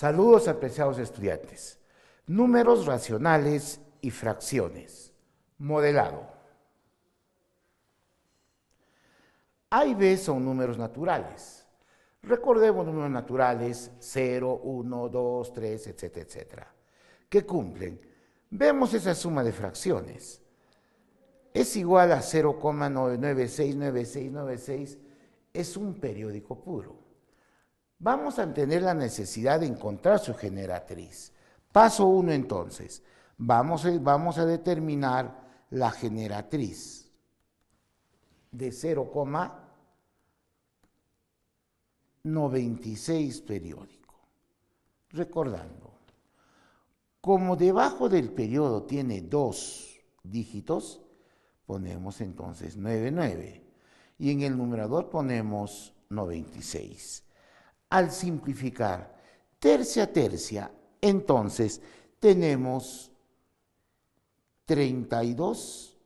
Saludos apreciados estudiantes. Números racionales y fracciones. Modelado. A y B son números naturales. Recordemos números naturales 0, 1, 2, 3, etcétera, etcétera, ¿Qué cumplen. Vemos esa suma de fracciones. Es igual a 0,9969696. Es un periódico puro vamos a tener la necesidad de encontrar su generatriz. Paso 1 entonces, vamos vamos a determinar la generatriz de 0,96 periódico. Recordando, como debajo del periodo tiene dos dígitos, ponemos entonces 99 y en el numerador ponemos 96 al simplificar tercia tercia, entonces tenemos 32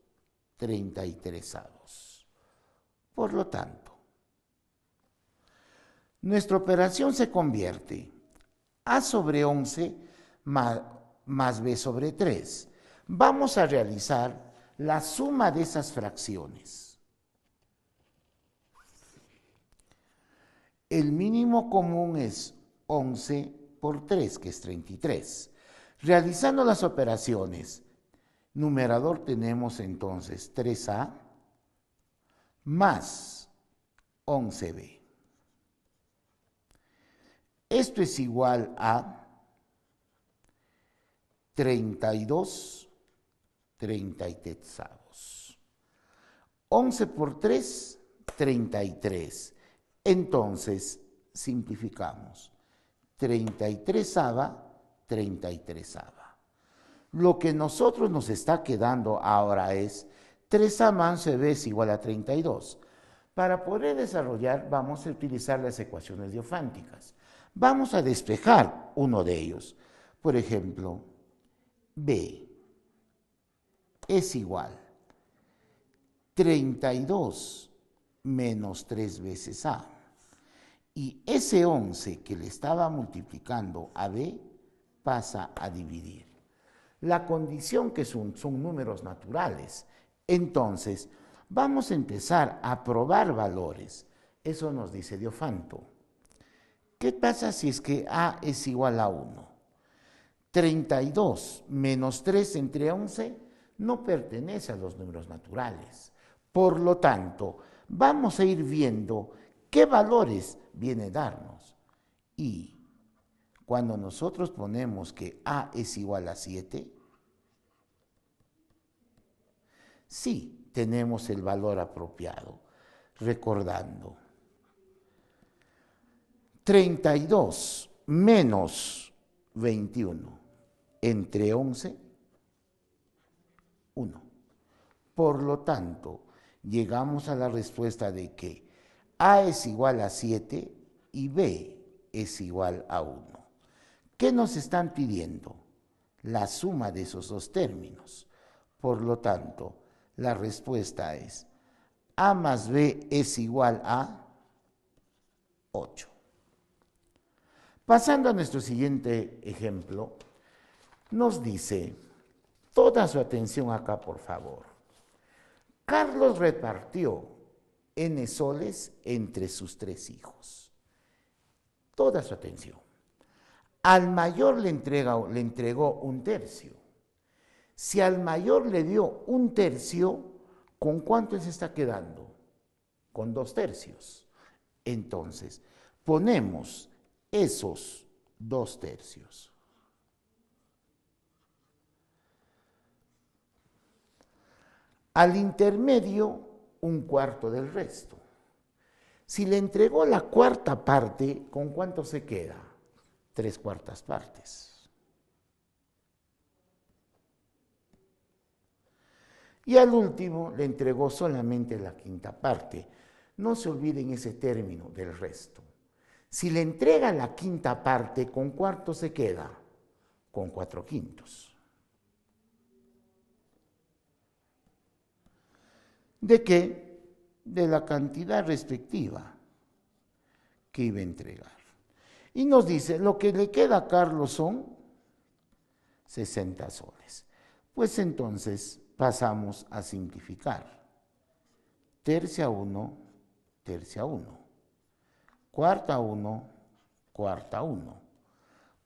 33 avos. Por lo tanto, nuestra operación se convierte a sobre 11 más, más b sobre 3. Vamos a realizar la suma de esas fracciones. El mínimo común es 11 por 3, que es 33. Realizando las operaciones, numerador tenemos entonces 3A más 11B. Esto es igual a 32 33 11 por 3, 33. Entonces, simplificamos. 33 ABA, 33 ABA. Lo que nosotros nos está quedando ahora es 3 A más B es igual a 32. Para poder desarrollar vamos a utilizar las ecuaciones diofánticas. Vamos a despejar uno de ellos. Por ejemplo, B es igual 32 menos 3 veces A y ese 11 que le estaba multiplicando a B pasa a dividir. La condición que son, son números naturales. Entonces, vamos a empezar a probar valores. Eso nos dice Diofanto. ¿Qué pasa si es que A es igual a 1? 32 menos 3 entre 11 no pertenece a los números naturales. Por lo tanto, vamos a ir viendo qué valores viene a darnos. Y cuando nosotros ponemos que A es igual a 7, sí tenemos el valor apropiado, recordando. 32 menos 21 entre 11, 1. Por lo tanto, llegamos a la respuesta de que a es igual a 7 y B es igual a 1. ¿Qué nos están pidiendo? La suma de esos dos términos. Por lo tanto, la respuesta es A más B es igual a 8. Pasando a nuestro siguiente ejemplo, nos dice, toda su atención acá por favor, Carlos repartió N soles entre sus tres hijos. Toda su atención. Al mayor le, le entregó un tercio. Si al mayor le dio un tercio, ¿con cuánto se está quedando? Con dos tercios. Entonces, ponemos esos dos tercios. Al intermedio un cuarto del resto. Si le entregó la cuarta parte, ¿con cuánto se queda? Tres cuartas partes. Y al último le entregó solamente la quinta parte. No se olviden ese término del resto. Si le entrega la quinta parte, ¿con cuánto se queda? Con cuatro quintos. de qué? de la cantidad respectiva que iba a entregar. Y nos dice, lo que le queda a Carlos son 60 soles. Pues entonces pasamos a simplificar. Tercia 1, tercia 1. Cuarta 1, cuarta 1.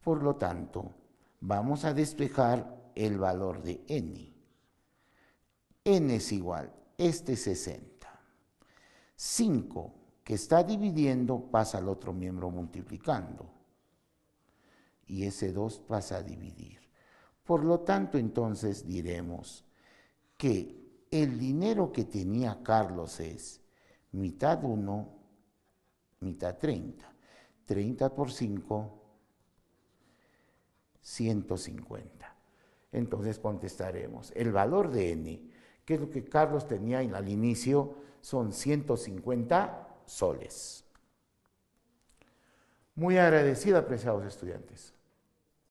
Por lo tanto, vamos a despejar el valor de n. n es igual este 60. 5 que está dividiendo pasa al otro miembro multiplicando. Y ese 2 pasa a dividir. Por lo tanto, entonces diremos que el dinero que tenía Carlos es mitad 1, mitad 30. 30 por 5, 150. Entonces contestaremos, el valor de n que es lo que Carlos tenía al inicio, son 150 soles. Muy agradecida, apreciados estudiantes.